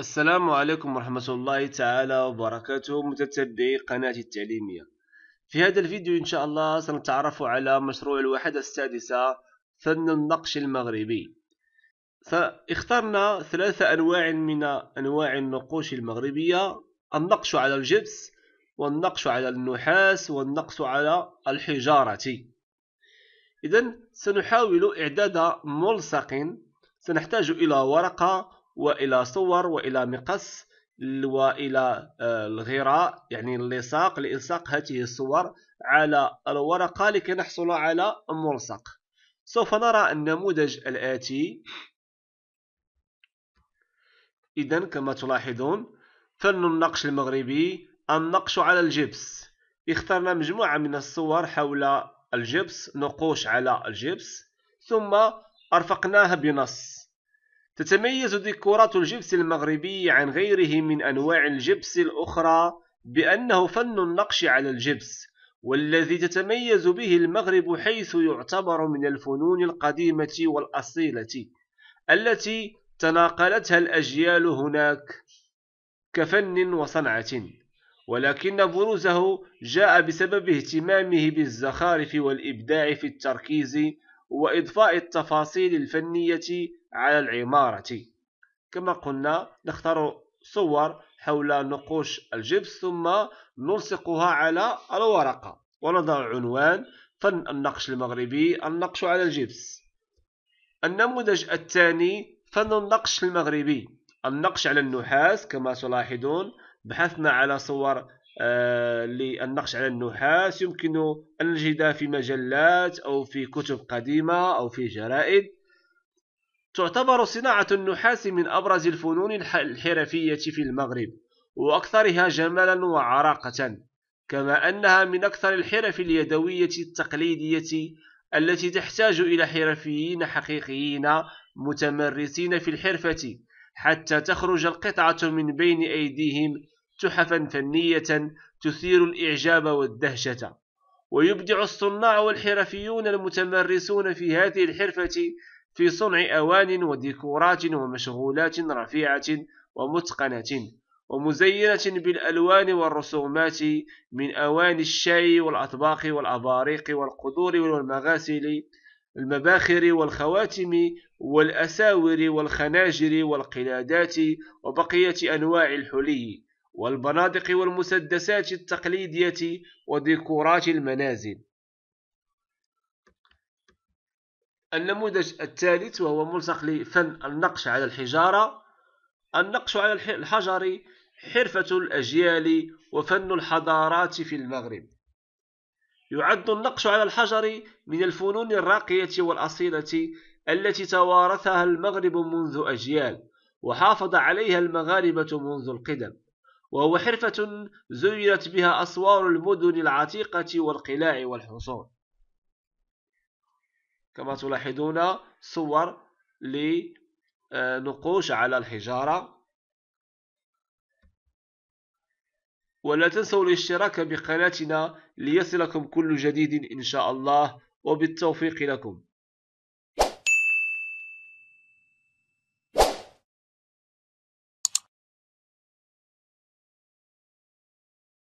السلام عليكم ورحمة الله تعالى وبركاته متتبعي قناتي التعليمية في هذا الفيديو إن شاء الله سنتعرف على مشروع الوحدة السادسة فن النقش المغربي فاخترنا ثلاثة أنواع من أنواع النقوش المغربية النقش على الجبس والنقش على النحاس والنقش على الحجارة إذا سنحاول إعداد ملصق سنحتاج إلى ورقة والى صور والى مقص والى آه، الغراء يعني اللصاق لالصاق هذه الصور على الورقه لكي نحصل على ملصق سوف نرى النموذج الاتي اذا كما تلاحظون فن النقش المغربي النقش على الجبس اخترنا مجموعه من الصور حول الجبس نقوش على الجبس ثم ارفقناها بنص تتميز ديكورات الجبس المغربي عن غيره من أنواع الجبس الأخرى بأنه فن النقش على الجبس والذي تتميز به المغرب حيث يعتبر من الفنون القديمة والأصيلة التي تناقلتها الأجيال هناك كفن وصنعة ولكن بروزه جاء بسبب اهتمامه بالزخارف والإبداع في التركيز وإضفاء التفاصيل الفنية على العمارة كما قلنا نختار صور حول نقوش الجبس ثم نلصقها على الورقة ونضع عنوان فن النقش المغربي النقش على الجبس النموذج الثاني فن النقش المغربي النقش على النحاس كما تلاحظون بحثنا على صور آه، للنقش على النحاس يمكن أن نجدها في مجلات أو في كتب قديمة أو في جرائد تعتبر صناعة النحاس من أبرز الفنون الحرفية في المغرب وأكثرها جمالا وعراقة كما أنها من أكثر الحرف اليدوية التقليدية التي تحتاج إلى حرفيين حقيقيين متمرسين في الحرفة حتى تخرج القطعة من بين أيديهم تحفا فنية تثير الإعجاب والدهشة ويبدع الصناع والحرفيون المتمرسون في هذه الحرفة في صنع أوان وديكورات ومشغولات رفيعة ومتقنة ومزينة بالألوان والرسومات من أواني الشاي والأطباق والأباريق والقدور والمغاسل المباخر والخواتم والأساور والخناجر والقلادات وبقية أنواع الحلي والبنادق والمسدسات التقليدية وديكورات المنازل النموذج الثالث وهو ملصق لفن النقش على الحجارة النقش على الحجر حرفة الأجيال وفن الحضارات في المغرب يعد النقش على الحجر من الفنون الراقية والأصيلة التي توارثها المغرب منذ أجيال وحافظ عليها المغاربة منذ القدم وهو حرفة زينت بها أسوار المدن العتيقة والقلاع والحصون كما تلاحظون صور لنقوش على الحجارة ولا تنسوا الاشتراك بقناتنا ليصلكم كل جديد إن شاء الله وبالتوفيق لكم